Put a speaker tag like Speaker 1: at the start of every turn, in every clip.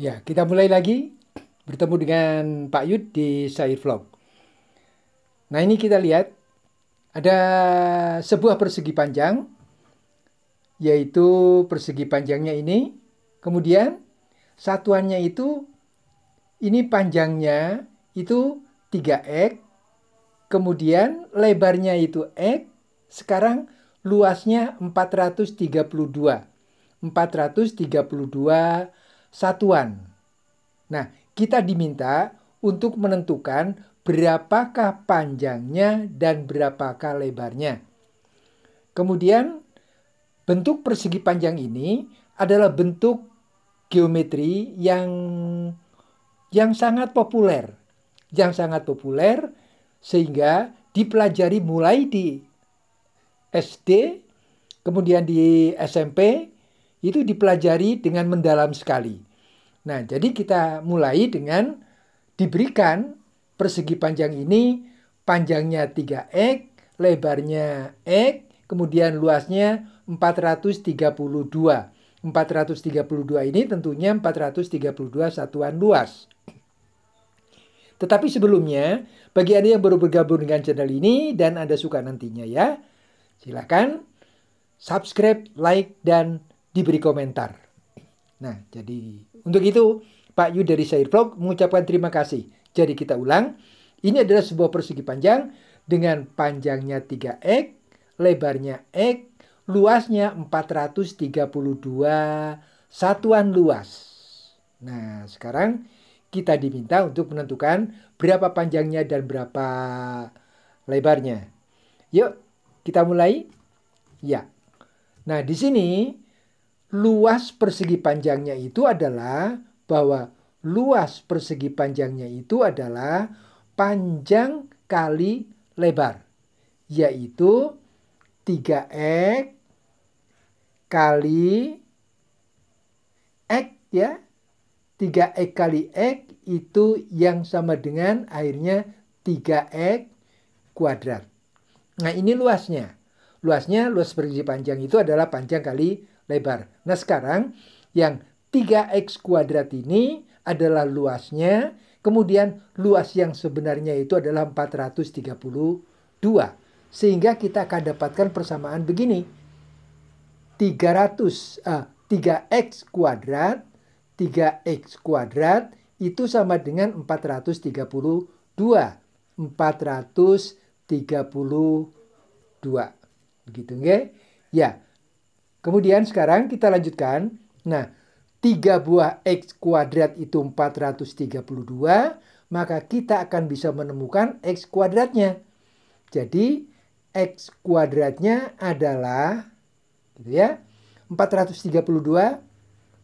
Speaker 1: Ya, kita mulai lagi bertemu dengan Pak Yud di Sair Vlog. Nah, ini kita lihat ada sebuah persegi panjang yaitu persegi panjangnya ini. Kemudian satuannya itu ini panjangnya itu 3x, kemudian lebarnya itu x, sekarang luasnya 432. 432 satuan. Nah, kita diminta untuk menentukan berapakah panjangnya dan berapakah lebarnya. Kemudian, bentuk persegi panjang ini adalah bentuk geometri yang yang sangat populer, yang sangat populer sehingga dipelajari mulai di SD, kemudian di SMP, itu dipelajari dengan mendalam sekali. Nah, jadi kita mulai dengan diberikan persegi panjang ini panjangnya 3x, lebarnya x, kemudian luasnya 432. 432 ini tentunya 432 satuan luas. Tetapi sebelumnya, bagi Anda yang baru bergabung dengan channel ini dan Anda suka nantinya ya, silakan subscribe, like, dan diberi komentar. Nah, jadi untuk itu Pak Yu dari Syair Vlog mengucapkan terima kasih. Jadi kita ulang, ini adalah sebuah persegi panjang dengan panjangnya 3 x, lebarnya x, luasnya 432 satuan luas. Nah, sekarang kita diminta untuk menentukan berapa panjangnya dan berapa lebarnya. Yuk, kita mulai. Ya. Nah, di sini luas persegi panjangnya itu adalah bahwa luas persegi panjangnya itu adalah panjang kali lebar, yaitu 3x kali x ya. 3x kali x itu yang sama dengan akhirnya 3x kuadrat. Nah ini luasnya. Luasnya, luas persegi panjang itu adalah panjang kali lebar. Nah sekarang yang 3x kuadrat ini adalah luasnya, kemudian luas yang sebenarnya itu adalah 432. Sehingga kita akan dapatkan persamaan begini. 300 uh, 3x kuadrat 3x kuadrat itu sama dengan 432. 432. Begitu enggak? Ya. Kemudian sekarang kita lanjutkan. Nah, 3 buah X kuadrat itu 432, maka kita akan bisa menemukan X kuadratnya. Jadi, X kuadratnya adalah, gitu ya, 432,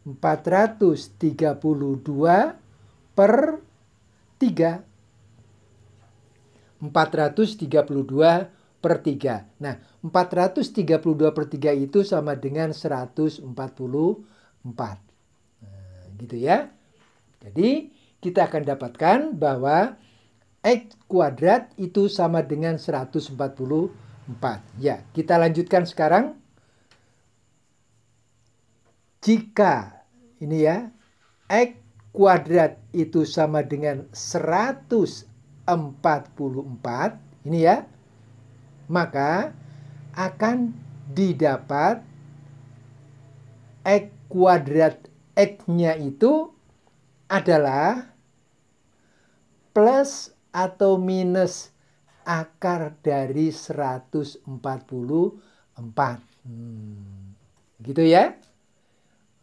Speaker 1: 432 per 3. 432 per 3. Nah, 432 per 3 itu sama dengan 144. Nah, gitu ya. Jadi, kita akan dapatkan bahwa X kuadrat itu sama dengan 144. Ya, kita lanjutkan sekarang. Jika, ini ya, X kuadrat itu sama dengan 144. Ini ya, maka akan didapat X kuadrat X-nya itu adalah plus atau minus akar dari 144. Hmm. Gitu ya.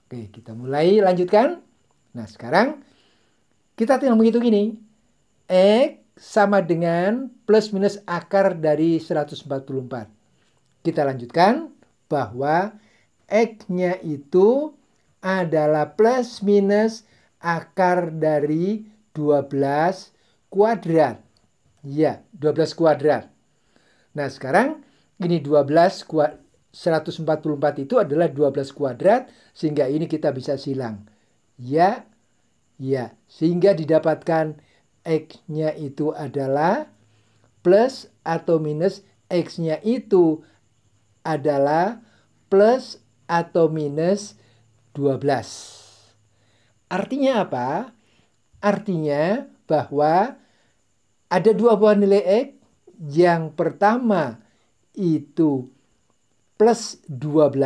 Speaker 1: Oke, kita mulai lanjutkan. Nah, sekarang kita tinggal menghitung gini. X sama dengan plus minus akar dari 144. Kita lanjutkan bahwa X-nya itu adalah plus minus akar dari 12 kuadrat. Ya, 12 kuadrat. Nah, sekarang ini 12 kuadrat. 144 itu adalah 12 kuadrat sehingga ini kita bisa silang. Ya, ya, sehingga didapatkan X-nya itu adalah plus atau minus X-nya itu adalah plus atau minus 12. Artinya apa? Artinya bahwa ada dua buah nilai X. Yang pertama itu plus 12.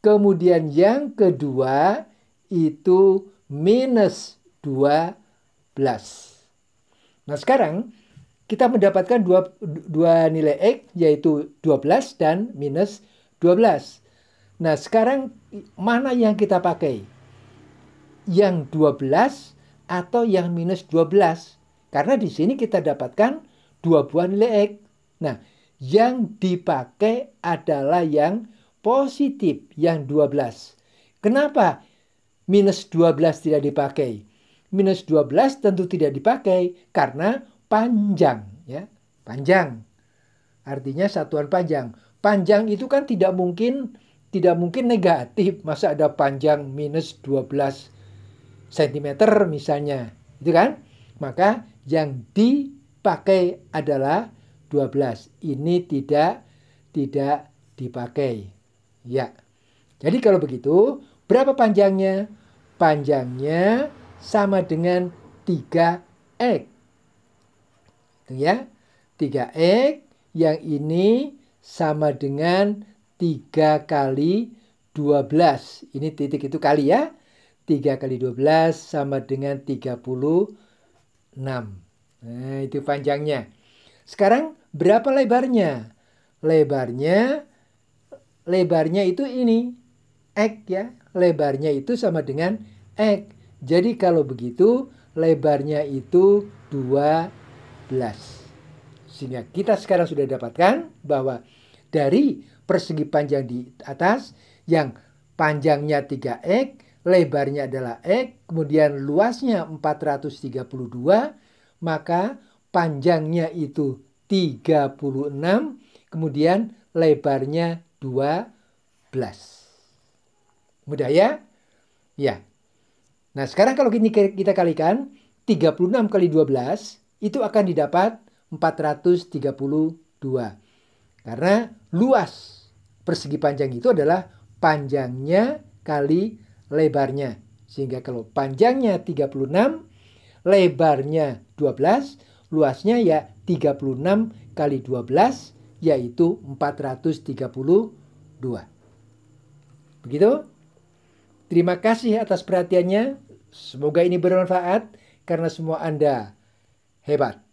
Speaker 1: Kemudian yang kedua itu minus 12. Nah sekarang kita mendapatkan dua, dua nilai X yaitu 12 dan minus 12. Nah sekarang mana yang kita pakai? Yang 12 atau yang minus 12? Karena di sini kita dapatkan dua buah nilai X. Nah yang dipakai adalah yang positif, yang 12. Kenapa minus 12 tidak dipakai? minus 12 tentu tidak dipakai karena panjang. ya Panjang. Artinya satuan panjang. Panjang itu kan tidak mungkin tidak mungkin negatif. Masa ada panjang minus 12 cm misalnya. Itu kan? Maka yang dipakai adalah 12. Ini tidak tidak dipakai. Ya. Jadi kalau begitu, berapa panjangnya? Panjangnya sama dengan 3X. Itu ya. 3X yang ini sama dengan 3 kali 12. Ini titik itu kali ya. 3 kali 12 sama dengan 36. Nah, itu panjangnya. Sekarang berapa lebarnya? Lebarnya lebarnya itu ini x ya. Lebarnya itu sama dengan x. Jadi kalau begitu lebarnya itu 12. Sehingga kita sekarang sudah dapatkan bahwa dari persegi panjang di atas yang panjangnya 3x, lebarnya adalah x, kemudian luasnya 432, maka panjangnya itu 36, kemudian lebarnya 12. Mudah ya? Ya, Nah, sekarang kalau ini kita kalikan 36 kali 12 itu akan didapat 432. Karena luas persegi panjang itu adalah panjangnya kali lebarnya. Sehingga kalau panjangnya 36, lebarnya 12, luasnya ya 36 kali 12 yaitu 432. Begitu? Terima kasih atas perhatiannya. Semoga ini bermanfaat karena semua Anda hebat.